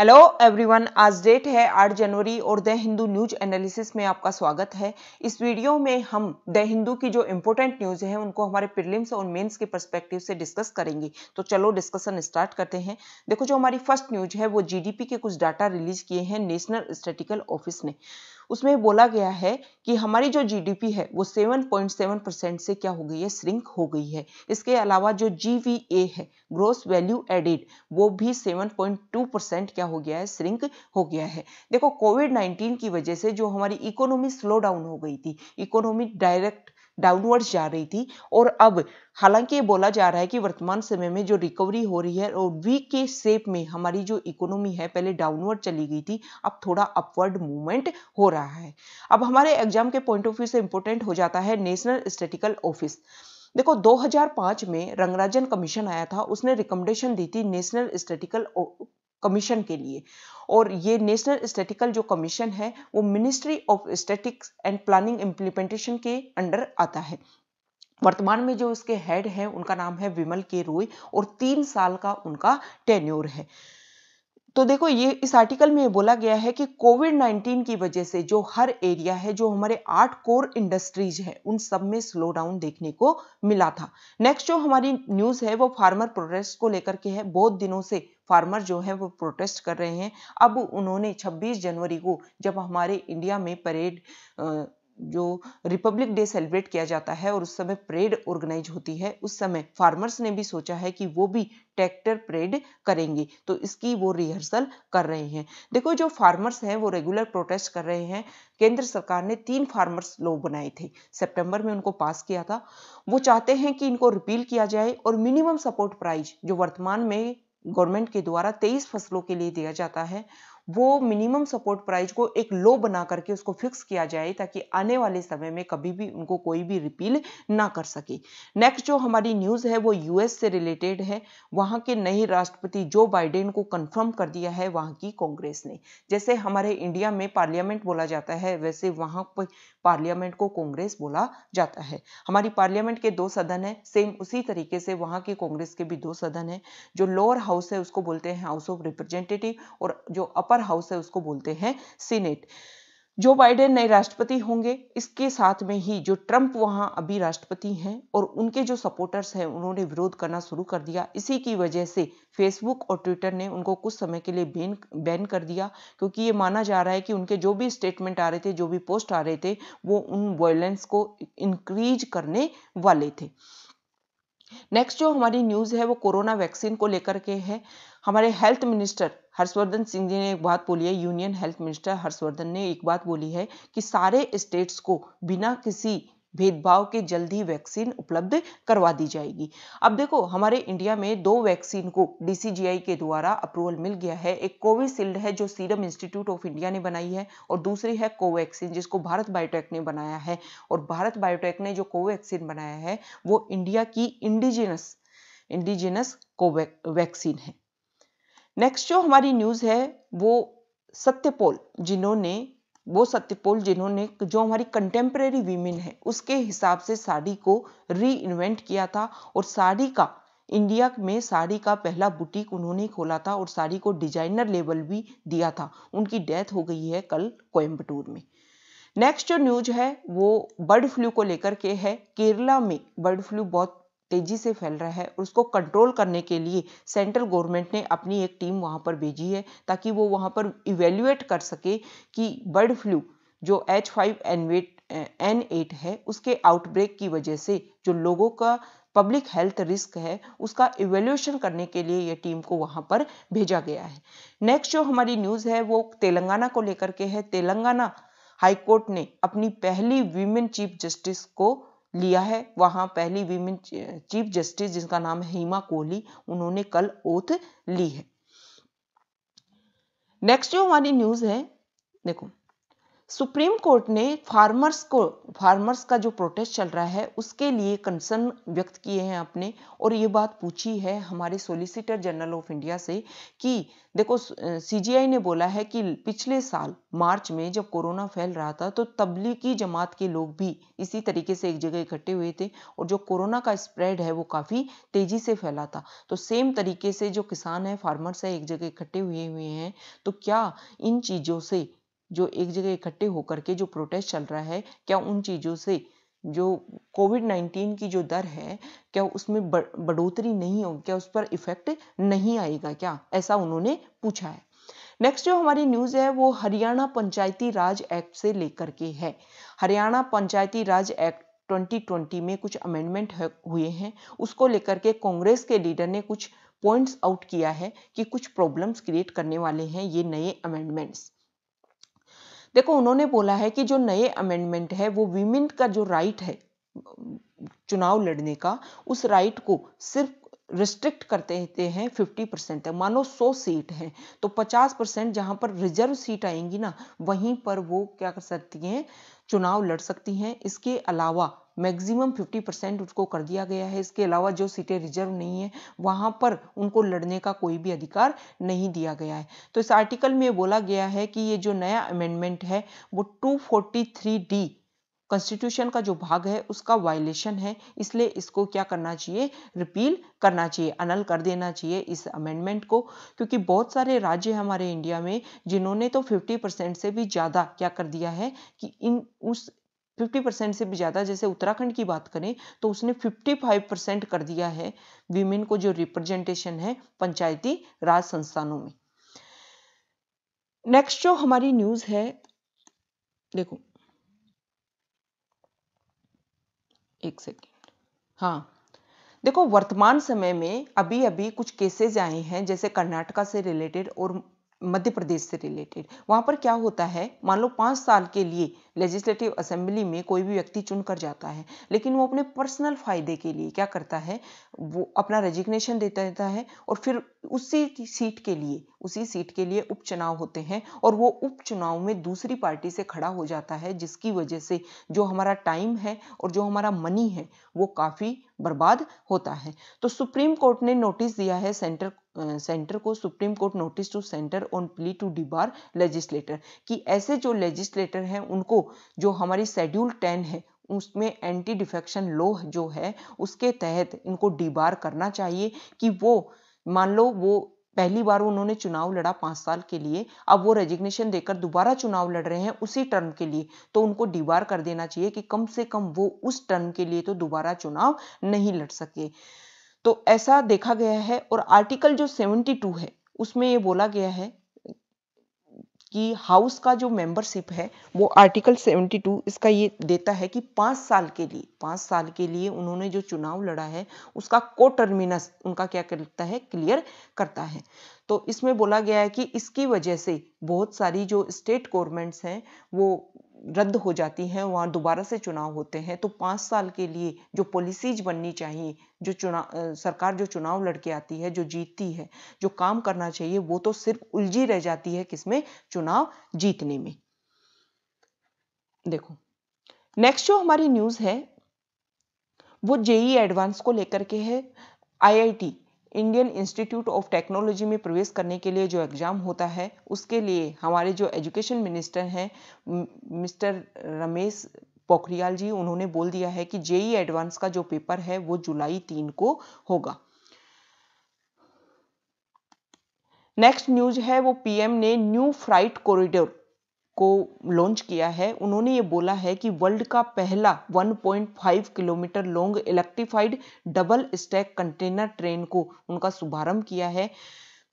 hello everyone आज date है 8 जनवरी और द हिंदू न्यूज एनालिसिस में आपका स्वागत है इस वीडियो में हम द हिंदू की जो इम्पोर्टेंट न्यूज है उनको हमारे प्रिलिम्स और मेंस के पर्सपेक्टिव से डिस्कस करेंगे तो चलो डिस्कशन स्टार्ट करते हैं देखो जो हमारी फर्स्ट न्यूज है वो जीडीपी के कुछ डाटा रिलीज किए हैं नेशनल स्टेटिकल ऑफिस ने उसमें बोला गया है कि हमारी जो जीडीपी है वो 7.7 परसेंट से क्या हो गई है श्रिंक हो गई है इसके अलावा जो जीवीए है ग्रोस वैल्यू एडिड वो भी 7.2 परसेंट क्या हो गया है श्रिंक हो गया है देखो कोविड 19 की वजह से जो हमारी इकोनॉमी स्लो डाउन हो गई थी इकोनॉमी डायरेक्ट डाउनवर्ड जा रही थी और अब हालांकि बोला जा रहा है कि वर्तमान समय में जो रिकवरी हो रही है और वी के सेप में हमारी जो इकोनॉमी है पहले डाउनवर्ड चली गई थी अब थोड़ा अपवर्ड मूवमेंट हो रहा है अब हमारे एग्जाम के पॉइंट ऑफ व्यू से इंपॉर्टेंट हो जाता है नेशनल स्टेटिकल ऑफिस देखो 2005 में रंगराजन कमीशन आया था उसने रिकमेंडेशन दी थी नेशनल स्टेटिकल कमीशन के लिए और ये नेशनल स्टेटिकल जो कमीशन है वो ministry of statistics and planning implementation के अंडर आता है वर्तमान में जो इसके हेड हैं उनका नाम है विमल के रोय और तीन साल का उनका टेन्योर है तो देखो ये इस आर्टिकल में बोला गया है कि कोविड 19 की वजह से जो हर एरिया है जो हमारे आठ कोर इंडस्ट्रीज है उन सब में स्लो डाउन देखने को मिला था नेक्स्ट जो हमारी न्यूज है वो फार्मर प्रोटेस्ट को लेकर के है बहुत दिनों से फार्मर जो हैं वो प्रोटेस्ट कर रहे हैं अब उन्होंने 26 जनवरी को जब हमारे इंडिया में परेड जो रिपब्लिक डे सेलिब्रेट किया जाता है और उस समय परेड ऑर्गेनाइज होती है उस समय फार्मर्स ने भी सोचा है कि वो भी ट्रैक्टर परेड करेंगे तो इसकी वो रिहर्सल कर रहे हैं देखो जो फार्मर्स हैं वो रेगुलर प्रोटेस्ट कर रहे हैं केंद्र सरकार ने तीन फार्मर्स लॉ बनाए थे सितंबर में उनको पास किया था वो चाहते हैं कि इनको रिपील किया जाए और मिनिमम सपोर्ट प्राइस जो वर्तमान में गवर्नमेंट के द्वारा तेईस फसलों के लिए दिया जाता है वो मिनिमम सपोर्ट प्राइस को एक लो बना करके उसको फिक्स किया जाए ताकि आने वाले समय में कभी भी उनको कोई भी रिपील ना कर सके नेक्स्ट जो हमारी न्यूज़ है वो यूएस से रिलेटेड है वहाँ के नए राष्ट्रपति जो बाइडेन को कन्फर्म कर दिया है वहाँ की कांग्रेस ने जैसे हमारे इंडिया में पार्लियामेंट बोला जाता है वैसे वहाँ पर पार्लियामेंट को कांग्रेस बोला जाता है हमारी पार्लियामेंट के दो सदन है सेम उसी तरीके से वहाँ की कांग्रेस के भी दो सदन हैं जो लोअर हाउस है उसको बोलते हैं हाउस ऑफ रिप्रेजेंटेटिव और जो अपर अपर हाउस है उसको बोलते हैं सीनेट जो बाइडेन नए राष्ट्रपति होंगे इसके साथ में ही जो ट्रंप वहां अभी राष्ट्रपति हैं और उनके जो सपोर्टर्स हैं उन्होंने विरोध करना शुरू कर दिया इसी की वजह से फेसबुक और ट्विटर ने उनको कुछ समय के लिए बैन बैन कर दिया क्योंकि ये माना जा रहा है कि उनके जो भी स्टेटमेंट आ रहे थे जो भी पोस्ट आ रहे थे वो उन वायलेंस को इंक्रीज करने वाले थे नेक्स्ट जो हमारी न्यूज़ है वो कोरोना वैक्सीन को लेकर के है हमारे हेल्थ मिनिस्टर हर्षवर्धन सिंह जी ने एक बात बोली है यूनियन हेल्थ मिनिस्टर हर्षवर्धन ने एक बात बोली है कि सारे स्टेट्स को बिना किसी भेदभाव के जल्द ही वैक्सीन उपलब्ध करवा दी जाएगी अब देखो हमारे इंडिया में दो वैक्सीन को डीसीजीआई के द्वारा अप्रूवल मिल गया है एक कोविशील्ड है जो सीरम इंस्टीट्यूट ऑफ इंडिया ने बनाई है और दूसरी है कोवैक्सीन जिसको भारत बायोटेक ने बनाया है और भारत बायोटेक ने जो कोवैक्सीन बनाया है वो इंडिया की इंडिजिनस इंडिजिनस कोवैक्सीन है नेक्स्ट जो हमारी न्यूज़ है वो सत्यपोल जिन्होंने वो सत्यपोल जिन्होंने जो हमारी कंटेम्प्रेरी वीमेन है उसके हिसाब से साड़ी को री इन्वेंट किया था और साड़ी का इंडिया में साड़ी का पहला बुटीक उन्होंने खोला था और साड़ी को डिजाइनर लेवल भी दिया था उनकी डेथ हो गई है कल कोयम्बटूर में नेक्स्ट जो न्यूज है वो बर्ड फ्लू को लेकर के है केरला में बर्ड फ्लू बहुत तेज़ी से फैल रहा है उसको कंट्रोल करने के लिए सेंट्रल गवर्नमेंट ने अपनी एक टीम वहाँ पर भेजी है ताकि वो वहाँ पर इवेल्युएट कर सके कि बर्ड फ्लू जो H five N N eight है उसके आउटब्रेक की वजह से जो लोगों का पब्लिक हेल्थ रिस्क है उसका इवेल्यूशन करने के लिए ये टीम को वहाँ पर भेजा गया है नेक्स्ट जो हमारी न्यूज़ है वो तेलंगाना को लेकर के है तेलंगाना हाईकोर्ट ने अपनी पहली वीमेन चीफ जस्टिस को लिया है वहां पहली विमेन चीफ जस्टिस जिसका नाम है हेमा कोहली उन्होंने कल ओथ ली है नेक्स्ट जो हमारी न्यूज है देखो सुप्रीम कोर्ट ने फार्मर्स को फार्मर्स का जो प्रोटेस्ट चल रहा है उसके लिए कंसर्न व्यक्त किए हैं अपने और ये बात पूछी है हमारे सोलिसिटर जनरल ऑफ इंडिया से कि देखो सीजीआई ने बोला है कि पिछले साल मार्च में जब कोरोना फैल रहा था तो तबलीगी जमात के लोग भी इसी तरीके से एक जगह इकट्ठे हुए थे और जो कोरोना का स्प्रेड है वो काफ़ी तेज़ी से फैला था तो सेम तरीके से जो किसान है फार्मर्स है एक जगह इकट्ठे हुए हुए हैं तो क्या इन चीज़ों से जो एक जगह इकट्ठे होकर के जो प्रोटेस्ट चल रहा है क्या उन चीज़ों से जो कोविड नाइन्टीन की जो दर है क्या उसमें बढ़ोतरी नहीं होगी क्या उस पर इफेक्ट नहीं आएगा क्या ऐसा उन्होंने पूछा है नेक्स्ट जो हमारी न्यूज़ है वो हरियाणा पंचायती राज एक्ट से लेकर के है हरियाणा पंचायती राज एक्ट 2020 में कुछ अमेंडमेंट हुए हैं उसको लेकर के कांग्रेस के लीडर ने कुछ पॉइंट्स आउट किया है कि कुछ प्रॉब्लम्स क्रिएट करने वाले हैं ये नए अमेंडमेंट्स देखो उन्होंने बोला है कि जो नए अमेंडमेंट है वो वीमेन का जो राइट है चुनाव लड़ने का उस राइट को सिर्फ रिस्ट्रिक्ट करते हैं 50 परसेंट तक मानो 100 सीट हैं तो 50 परसेंट जहाँ पर रिजर्व सीट आएंगी ना वहीं पर वो क्या कर सकती हैं चुनाव लड़ सकती हैं इसके अलावा मैक्सिमम 50 परसेंट उसको कर दिया गया है इसके अलावा जो सीटें रिजर्व नहीं है वहाँ पर उनको लड़ने का कोई भी अधिकार नहीं दिया गया है तो इस आर्टिकल में बोला गया है कि ये जो नया अमेंडमेंट है वो टू डी कॉन्स्टिट्यूशन का जो भाग है उसका वायलेशन है इसलिए इसको क्या करना चाहिए रिपील करना चाहिए अनल कर देना चाहिए इस अमेंडमेंट को क्योंकि बहुत सारे राज्य हमारे इंडिया में जिन्होंने तो 50 परसेंट से भी ज़्यादा क्या कर दिया है कि इन उस 50 परसेंट से भी ज़्यादा जैसे उत्तराखंड की बात करें तो उसने 55 परसेंट कर दिया है वीमेन को जो रिप्रेजेंटेशन है पंचायती राज संस्थानों में नेक्स्ट जो हमारी न्यूज़ है देखो एक सेकेंड हाँ देखो वर्तमान समय में अभी अभी कुछ केसेज आए हैं जैसे कर्नाटका से रिलेटेड और मध्य प्रदेश से रिलेटेड वहाँ पर क्या होता है मान लो पाँच साल के लिए लेजिस्लेटिव असेंबली में कोई भी व्यक्ति चुन कर जाता है लेकिन वो अपने पर्सनल फायदे के लिए क्या करता है वो अपना रेजिग्नेशन देता रहता है और फिर उसी सीट के लिए उसी सीट के लिए उपचुनाव होते हैं और वो उपचुनाव में दूसरी पार्टी से खड़ा हो जाता है जिसकी वजह से जो हमारा टाइम है और जो हमारा मनी है वो काफ़ी बर्बाद होता है तो सुप्रीम कोर्ट ने नोटिस दिया है सेंटर सेंटर को Supreme Court notice to centre on plea to debar legislator कि ऐसे जो लेजिस्लेटर हैं उनको जो हमारी शेड्यूल टेन है उसमें एंटी डिफेक्शन लॉ जो है उसके तहत इनको डिबार करना चाहिए कि वो मान लो वो पहली बार उन्होंने चुनाव लड़ा पाँच साल के लिए अब वो रेजिग्नेशन देकर दोबारा चुनाव लड़ रहे हैं उसी टर्म के लिए तो उनको डिबार कर देना चाहिए कि कम से कम वो उस टर्म के लिए तो दोबारा चुनाव नहीं लड़ सके तो ऐसा देखा गया है और आर्टिकल जो 72 है उसमें ये बोला गया है कि हाउस का जो मेंबरशिप है वो आर्टिकल 72 इसका ये देता है कि पाँच साल के लिए पाँच साल के लिए उन्होंने जो चुनाव लड़ा है उसका को टर्मिनस उनका क्या करता है क्लियर करता है तो इसमें बोला गया है कि इसकी वजह से बहुत सारी जो स्टेट गवर्नमेंट्स हैं वो रद्द हो जाती हैं वहाँ दोबारा से चुनाव होते हैं तो पाँच साल के लिए जो पॉलिसीज बननी चाहिए जो चुनाव सरकार जो चुनाव लड़के आती है जो जीतती है जो काम करना चाहिए वो तो सिर्फ उलझी रह जाती है किसमें चुनाव जीतने में देखो नेक्स्ट जो हमारी न्यूज़ है वो जेई एडवांस को लेकर के है IIT Indian Institute of Technology में प्रवेश करने के लिए जो एग्ज़ाम होता है उसके लिए हमारे जो एजुकेशन मिनिस्टर हैं मिस्टर रमेश पोखरियाल जी उन्होंने बोल दिया है कि जेई एडवांस का जो पेपर है वो जुलाई तीन को होगा नेक्स्ट न्यूज है वो पीएम ने न्यू फ्राइट कॉरिडोर को लॉन्च किया है उन्होंने ये बोला है कि वर्ल्ड का पहला 1.5 kilometre long electrified double stack container train को उनका शुभारंभ किया है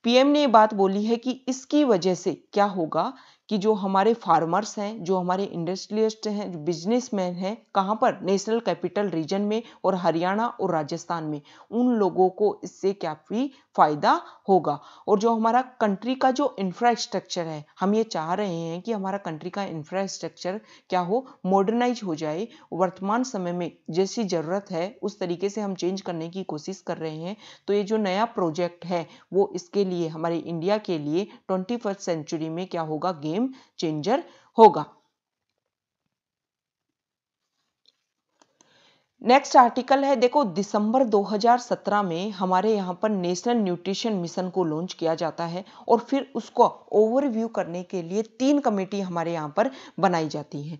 पीएम ने ये बात बोली है कि इसकी वजह से क्या होगा कि जो हमारे फार्मर्स हैं जो हमारे इंडस्ट्रियलिस्ट हैं जो बिजनेसमैन हैं कहाँ पर नेशनल कैपिटल रीजन में और हरियाणा और राजस्थान में उन लोगों को इससे काफ़ी फ़ायदा होगा और जो हमारा कंट्री का जो इंफ्रास्ट्रक्चर है हम ये चाह रहे हैं कि हमारा कंट्री का इंफ्रास्ट्रक्चर क्या हो मॉडर्नाइज हो जाए वर्तमान समय में जैसी ज़रूरत है उस तरीके से हम चेंज करने की कोशिश कर रहे हैं तो ये जो नया प्रोजेक्ट है वो इसके लिए हमारे इंडिया के लिए ट्वेंटी सेंचुरी में क्या होगा गेम गेम चेंजर होगा नेक्स्ट आर्टिकल है देखो दिसंबर 2017 में हमारे यहाँ पर नेशनल न्यूट्रिशन मिशन को लॉन्च किया जाता है और फिर उसको ओवरव्यू करने के लिए तीन कमेटी हमारे यहाँ पर बनाई जाती है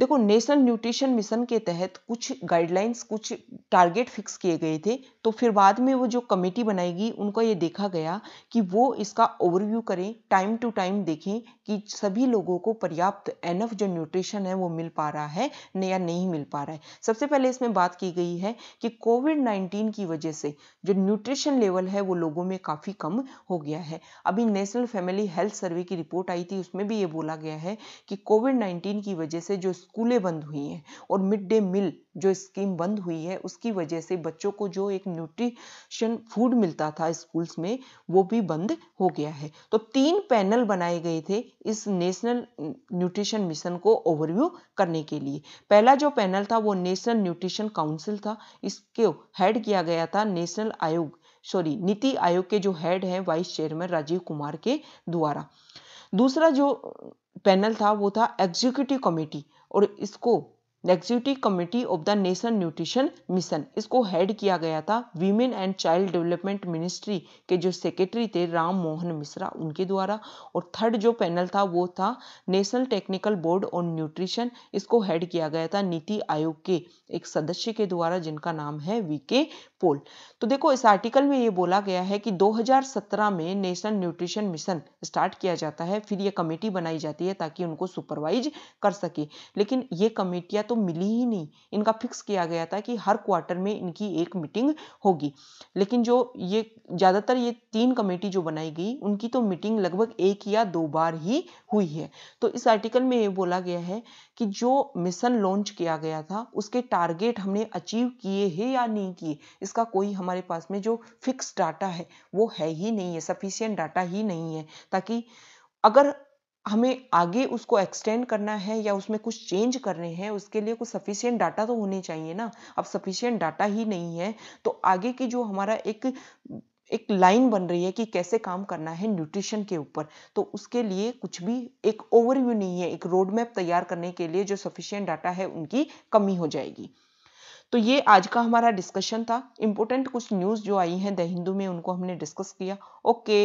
देखो नेशनल न्यूट्रिशन मिशन के तहत कुछ गाइडलाइंस कुछ टारगेट फिक्स किए गए थे तो फिर बाद में वो जो कमेटी बनाएगी उनका ये देखा गया कि वो इसका ओवरव्यू करें टाइम टू टाइम देखें कि सभी लोगों को पर्याप्त एनफ जो न्यूट्रिशन है वो मिल पा रहा है या नहीं मिल पा रहा है सबसे पहले इसमें बात की गई है कि कोविड नाइन्टीन की वजह से जो न्यूट्रिशन लेवल है वो लोगों में काफ़ी कम हो गया है अभी नेशनल फैमिली हेल्थ सर्वे की रिपोर्ट आई थी उसमें भी ये बोला गया है कि कोविड नाइन्टीन की वजह से जो स्कूलें बंद हुई हैं और मिड डे मील जो स्कीम बंद हुई है उसकी वजह से बच्चों को जो एक न्यूट्रिशन फूड मिलता था स्कूल्स में वो भी बंद हो गया है तो तीन पैनल बनाए गए थे इस नेशनल न्यूट्रिशन मिशन को ओवरव्यू करने के लिए पहला जो पैनल था वो नेशनल न्यूट्रिशन काउंसिल था इसके हेड किया गया था नेशनल आयोग सॉरी नीति आयोग के जो हेड हैं वाइस चेयरमैन राजीव कुमार के द्वारा दूसरा जो पैनल था वो था एग्जीक्यूटिव कमेटी और इसको executive committee of the national nutrition mission इसको हेड किया गया था women and child development ministry के जो सेक्रेटरी थे राम मोहन मिश्रा उनके द्वारा और थर्ड जो पैनल था वो था national technical board on nutrition इसको हेड किया गया था नीति आयोग के एक सदस्य के द्वारा जिनका नाम है वी के पोल तो देखो इस आर्टिकल में ये बोला गया है कि दो में नेशनल न्यूट्रिशन मिशन स्टार्ट किया जाता है फिर ये कमेटी बनाई जाती है ताकि उनको सुपरवाइज कर सके लेकिन ये कमेटियाँ तो तो मिली ही नहीं इनका फिक्स किया गया था कि हर क्वार्टर में इनकी एक मीटिंग होगी लेकिन जो ये ज़्यादातर ये तीन कमेटी जो बनाई गई उनकी तो मीटिंग लगभग एक या दो बार ही हुई है तो इस आर्टिकल में ये बोला गया है कि जो मिशन लॉन्च किया गया था उसके टारगेट हमने अचीव किए हैं या नहीं किए इसका कोई हमारे पास में जो फिक्स डाटा है वो है ही नहीं है सफिशियंट डाटा ही नहीं है ताकि अगर हमें आगे उसको एक्सटेंड करना है या उसमें कुछ चेंज करने हैं उसके लिए कुछ सफिशियंट डाटा तो होने चाहिए ना अब सफिशियंट डाटा ही नहीं है तो आगे की जो हमारा एक एक लाइन बन रही है कि कैसे काम करना है न्यूट्रिशन के ऊपर तो उसके लिए कुछ भी एक ओवरव्यू नहीं है एक रोड मैप तैयार करने के लिए जो सफिशियंट डाटा है उनकी कमी हो जाएगी तो ये आज का हमारा डिस्कशन था इंपॉर्टेंट कुछ न्यूज़ जो आई है द हिंदू में उनको हमने डिस्कस किया ओके